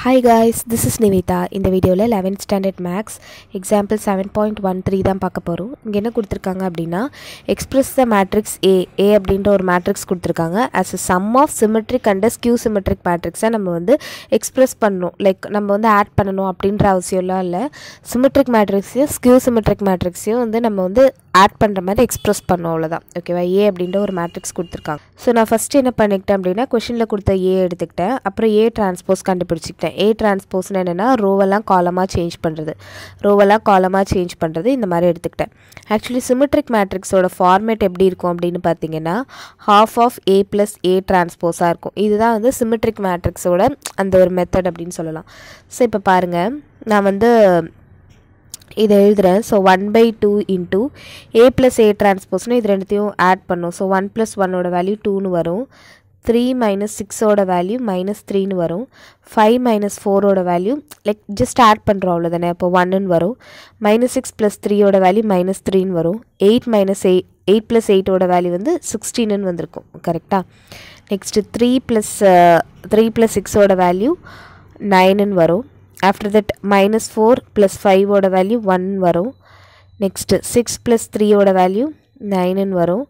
hi guys this is Nivetha இந்த வீடியோவில் eleventh standard maths example seven point one three தான் பார்க்க போகிறோம் இங்கே என்ன கொடுத்துருக்காங்க அப்படின்னா எக்ஸ்பிரஸ் த மேட்ரிக்ஸ் ஏ ஏ அப்படின்ற ஒரு மேட்ரிக்ஸ் கொடுத்துருக்காங்க as a sum of symmetric and skew symmetric மேட்ரிக்ஸை நம்ம வந்து எக்ஸ்பிரஸ் பண்ணணும் லைக் நம்ம வந்து ஆட் பண்ணணும் அப்படின்ற அவசியம்லாம் இல்லை சிமெட்ரிக் மேட்ரிக்ஸையும் ஸ்கியூ சிமெட்ரிக் மேட்ரிக்ஸையும் வந்து நம்ம வந்து ஆட் பண்ணுற மாதிரி எக்ஸ்ப்ரெஸ் பண்ணும் அவ்வளோதான் ஓகேவா ஏ அப்படின்ற ஒரு மேட்ரிக்ஸ் கொடுத்துருக்காங்க ஸோ நான் ஃபஸ்ட்டு என்ன பண்ணிக்கிட்டேன் அப்படின்னா கொஷினில் கொடுத்த ஏ எடுத்துக்கிட்டேன் அப்புறம் ஏ டிரான்ஸ்போஸ் கண்டுபிடிச்சிக்கிட்டேன் ஏ டிரான்ஸ்போஸ்னு என்னென்னா ரோவெல்லாம் காலமாக சேஞ்ச் பண்ணுறது ரோவெல்லாம் காலமாக சேஞ்ச் பண்ணுறது இந்த மாதிரி எடுத்துக்கிட்டேன் ஆக்சுவலி சிமெட்ரிக் மேட்ரிக்ஸோட ஃபார்மேட் எப்படி இருக்கும் அப்படின்னு பார்த்தீங்கன்னா half of A plus A டிரான்ஸ்போஸாக இருக்கும் இதுதான் வந்து சிமெட்ரிக் மேட்ரிக்ஸோட அந்த ஒரு மெத்தட் அப்படின்னு சொல்லலாம் ஸோ இப்போ பாருங்கள் நான் வந்து இதை எழுதுகிறேன் so one by two into A plus A டிரான்ஸ்போஸ்னால் இது ரெண்டுத்தையும் ஆட் பண்ணும் ஸோ ஒன் ப்ளஸ் ஒன்னோட வேல்யூ டூன்னு வரும் த்ரீ மைனஸ் சிக்ஸோட வேல்யூ மைனஸ் த்ரீன்னு வரும் ஃபைவ் மைனஸ் ஃபோரோட வேல்யூ லைக் ஜஸ்ட் ஆட் பண்ணுறோம் அவ்வளோதானே அப்போ ஒன்னுன்னு வரும் மைனஸ் சிக்ஸ் ப்ளஸ் த்ரீயோட வேல்யூ மைனஸ் த்ரீன்னு வரும் eight minus eight eight plus எயிட்டோட வேல்யூ வந்து சிக்ஸ்டீனுன்னு வந்திருக்கும் கரெக்டாக next three plus three plus சிக்ஸோட வேல்யூ நைனுன்னு வரும் after that minus four plus ஃபைவோட வேல்யூ ஒன் வரும் நெக்ஸ்ட்டு சிக்ஸ் ப்ளஸ் ஓட வேல்யூ நைனுன்னு வரும்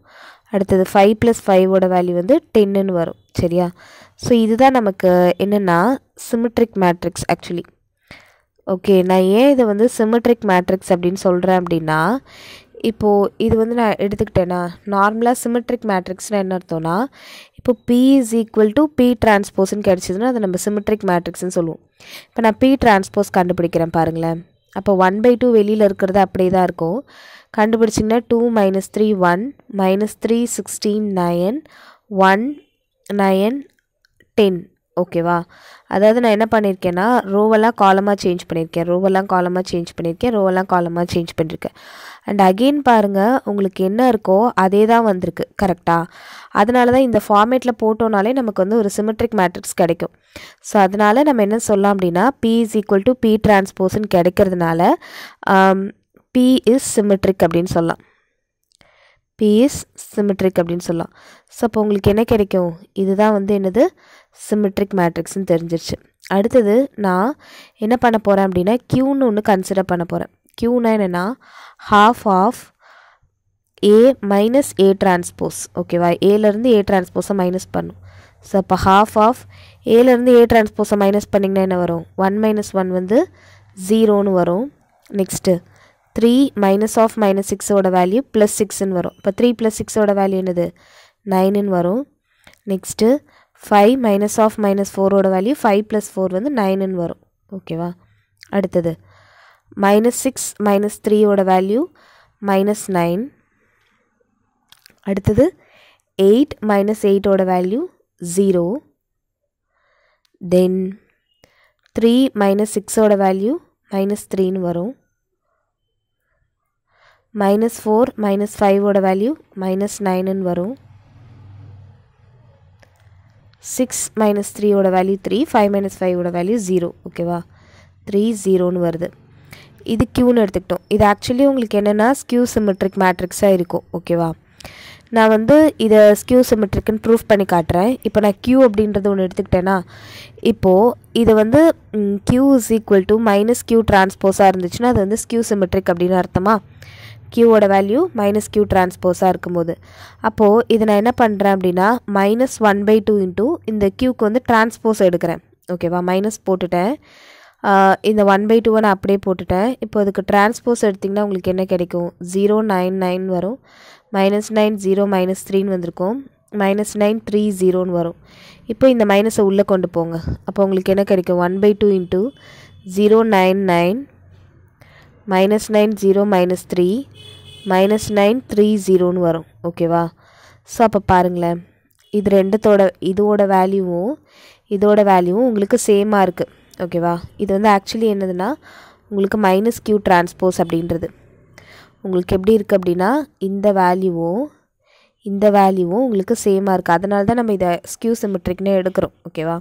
அடுத்தது ஃபைவ் ப்ளஸ் ஃபைவோட வேல்யூ வந்து டென்னுன்னு வரும் சரியா ஸோ இதுதான் நமக்கு என்னென்னா symmetric மேட்ரிக்ஸ் ஆக்சுவலி ஓகே நான் ஏன் இதை வந்து சிமெட்ரிக் மேட்ரிக்ஸ் அப்படின்னு சொல்கிறேன் அப்படின்னா இப்போது இது வந்து நான் எடுத்துக்கிட்டேன்னா நார்மலாக சிமெட்ரிக் மேட்ரிக்ஸ்னால் என்ன அர்த்தம்னா இப்போ B is equal to B டிரான்ஸ்போஸ்ன்னு கிடச்சிதுன்னா அதை நம்ம சிமெட்ரிக் மேட்ரிக்ஸ்னு சொல்லுவோம் இப்போ நான் பி டிரான்ஸ்போஸ் கண்டுபிடிக்கிறேன் பாருங்களேன் அப்போ ஒன் பை டூ வெளியில் இருக்கிறது அப்படியே தான் இருக்கும் கண்டுபிடிச்சிங்கன்னா two minus three one minus three sixteen nine one nine ten ஓகேவா அதாவது நான் என்ன பண்ணியிருக்கேன்னா ரோவெல்லாம் காலமாக சேஞ்ச் பண்ணியிருக்கேன் ரோவெல்லாம் காலமாக சேஞ்ச் பண்ணியிருக்கேன் ரோவெல்லாம் காலமாக சேஞ்ச் பண்ணியிருக்கேன் அண்ட் அகெயின் பாருங்கள் உங்களுக்கு என்ன இருக்கோ அதே தான் வந்திருக்கு கரெக்டாக அதனால தான் இந்த ஃபார்மேட்டில் போட்டோனாலே நமக்கு வந்து ஒரு சிமெட்ரிக் மேட்ரிக்ஸ் கிடைக்கும் ஸோ அதனால் நம்ம என்ன சொல்லலாம் அப்படின்னா B is equal to B டிரான்ஸ்போஸ்ன்னு கிடைக்கிறதுனால பி இஸ் சிமெட்ரிக் அப்படின்னு சொல்லலாம் பி சிமெட்ரிக் அப்படின்னு சொல்லலாம் ஸோ அப்போ உங்களுக்கு என்ன கிடைக்கும் இதுதான் வந்து என்னது சிமெட்ரிக் மேட்ரிக்ஸ்னு தெரிஞ்சிருச்சு அடுத்தது நான் என்ன பண்ண போகிறேன் அப்படின்னா க்யூன்னு ஒன்று கன்சிடர் பண்ண போகிறேன் க்யூனா என்னென்னா half of A minus A transpose ஓகேவா ஏலேருந்து ஏ டிரான்ஸ்போஸை மைனஸ் பண்ணும் ஸோ அப்போ ஹாஃப் ஆஃப் ஏலேருந்து ஏ டிரான்ஸ்போஸை மைனஸ் பண்ணிங்கன்னா என்ன வரும் ஒன் மைனஸ் ஒன் வந்து ஜீரோன்னு வரும் next three minus of minus சிக்ஸோட வேல்யூ ப்ளஸ் சிக்ஸ்ன்னு வரும் இப்போ த்ரீ ப்ளஸ் சிக்ஸோட வேல்யூ என்னது நைனுன்னு வரும் next five minus of minus ஃபோரோட வேல்யூ ஃபைவ் ப்ளஸ் ஃபோர் வந்து இன் வரும் ஓகேவா அடுத்தது மைனஸ் சிக்ஸ் மைனஸ் த்ரீயோட வேல்யூ மைனஸ் நைன் அடுத்தது எயிட் மைனஸ் எயிட்டோட value zero then three minus சிக்ஸோட வேல்யூ மைனஸ் த்ரீன்னு வரும் மைனஸ் ஃபோர் மைனஸ் ஃபைவோட வேல்யூ மைனஸ் நைனுன்னு வரும் சிக்ஸ் மைனஸ் த்ரீயோட value three five minus 0 value zero ஓகேவா த்ரீ ஜீரோன்னு வருது இது கியூன்னு எடுத்துக்கிட்டோம் இது ஆக்சுவலி உங்களுக்கு என்னென்னா skew சிமெட்ரிக் மேட்ரிக்ஸாக இருக்கும் ஓகேவா நான் வந்து இதை symmetric சிமெட்ரிக்குன்னு ப்ரூஃப் பண்ணி காட்டுறேன் இப்போ நான் அப்படி அப்படின்றது ஒன்று எடுத்துக்கிட்டேன்னா இப்போது இது வந்து Q is equal to minus Q டிரான்ஸ்போஸாக இருந்துச்சுன்னா அது வந்து ஸ்கியூ சிமெட்ரிக் அப்படின்னு அர்த்தமா கியூவோட வேல்யூ மைனஸ் கியூ இருக்கும் இருக்கும்போது அப்போது இதை நான் என்ன பண்ணுறேன் அப்படின்னா மைனஸ் ஒன் பை டூ இந்த கியூக்கு வந்து transpose எடுக்கிறேன் ஓகேவா மைனஸ் போட்டுவிட்டேன் இந்த ஒன் பை 2 வன் அப்படியே போட்டுவிட்டேன் இப்போதுக்கு அதுக்கு எடுத்தீங்கள் உங்களுக்கு என்ன கிடைக்கும் ஜீரோ நைன் நைன் வரும் மைனஸ் நைன் ஜீரோ மைனஸ் த்ரீன்னு வந்திருக்கும் மைனஸ் நைன் த்ரீ 0 வரும் இப்போ இந்த மைனஸை உள்ளே கொண்டு போங்க அப்போ உங்களுக்கு என்ன கிடைக்கும் one by two into zero nine nine minus nine zero minus three minus nine three ஜீரோன்னு வரும் ஓகேவா ஸோ அப்போ பாருங்களேன் இது ரெண்டுத்தோட இதோட வேல்யூவும் இதோட வேல்யூவும் உங்களுக்கு சேமாக இருக்குது ஓகேவா இது வந்து ஆக்சுவலி என்னதுன்னா உங்களுக்கு மைனஸ் கியூ டிரான்ஸ்போஸ் அப்படின்றது உங்களுக்கு எப்படி இருக்குது அப்படின்னா இந்த வேல்யூவும் இந்த வேல்யூவும் உங்களுக்கு சேமாக இருக்குது அதனால தான் நம்ம இதை ஸ்கியூ சிமெட்ரிக்னே எடுக்கிறோம் ஓகேவா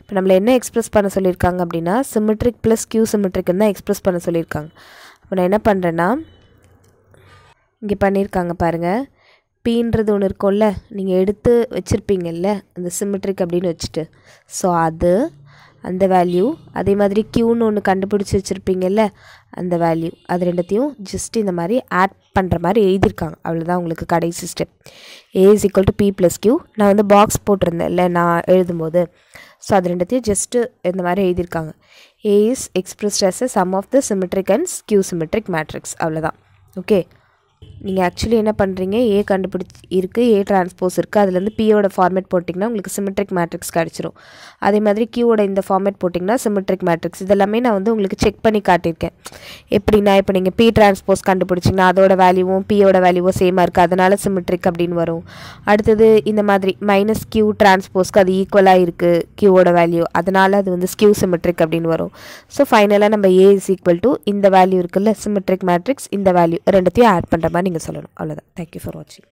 இப்போ நம்மளை என்ன எக்ஸ்ப்ரெஸ் பண்ண சொல்லியிருக்காங்க அப்படின்னா சிமெட்ரிக் ப்ளஸ் கியூ சிமெட்ரிக்னு தான் எக்ஸ்ப்ரெஸ் பண்ண சொல்லியிருக்காங்க அப்போ நான் என்ன பண்ணுறேன்னா இங்கே பண்ணியிருக்காங்க பாருங்கள் பீன்றது ஒன்று இருக்கும்ல நீங்கள் எடுத்து வச்சுருப்பீங்கல்ல அந்த சிமெட்ரிக் அப்படின்னு வச்சுட்டு ஸோ அது அந்த வேல்யூ அதே மாதிரி கியூன்னு ஒன்று கண்டுபிடிச்சி வச்சுருப்பீங்கல்ல அந்த வேல்யூ அது ரெண்டுத்தையும் ஜஸ்ட் இந்த மாதிரி ஆட் பண்ணுற மாதிரி எழுதியிருக்காங்க அவ்வளோதான் உங்களுக்கு கடைசி step A is equal to B plus Q நான் வந்து பாக்ஸ் போட்டிருந்தேன் இல்லை நான் எழுதும்போது ஸோ அது ரெண்டுத்தையும் ஜஸ்ட்டு இந்த மாதிரி எழுதியிருக்காங்க A is expressed as sum of the symmetric and Q symmetric matrix அவ்வளோதான் ஓகே நீங்கள் ஆக்சுவலி என்ன பண்ணுறீங்க ஏ கண்டுபிடிச்சி இருக்குது ஏ டிரான்ஸ்போஸ் இருக்குது அதுலேருந்து பியோட ஃபார்மேட் போட்டிங்கன்னா உங்களுக்கு சிமெட்ரிக் மேட்ரிக்ஸ் கிடச்சிரும் அதே மாதிரி கியூவோட இந்த ஃபார்மேட் போட்டிங்கன்னா சிமெட்ரிக் மேட்ரிக்ஸ் இதெல்லாமே நான் வந்து உங்களுக்கு செக் பண்ணி காட்டியிருக்கேன் எப்படின்னா இப்போ நீங்கள் பி டிரான்ஸ்போஸ் கண்டுபிடிச்சிங்கன்னா அதோட வேல்யூவும் பியோட வேல்யூவும் சேமாக இருக்குது அதனால் சிமெட்ரிக் அப்படின்னு வரும் அடுத்தது இந்த மாதிரி மைனஸ் கியூ டிரான்ஸ்போஸ்க்கு அது ஈக்குவலாக இருக்குது கியூவோட வேல்யூ அதனால் அது வந்து ஸ்கியூ சிமெட்ரிக் அப்படின்னு வரும் ஸோ ஃபைனலாக நம்ம ஏ இஸ் ஈக்குவல் டு இந்த வேல்யூ இருக்குல்ல சிமெட்ரிக் மேட்ரிக்ஸ் இந்த வேல்யூ ரெண்டுத்தையும் ஆட் பண்ணுற மாதிரி நீங்கள் சொல்லணும் அவ்வளோதான் தேங்க்யூ ஃபார் வாட்சிங்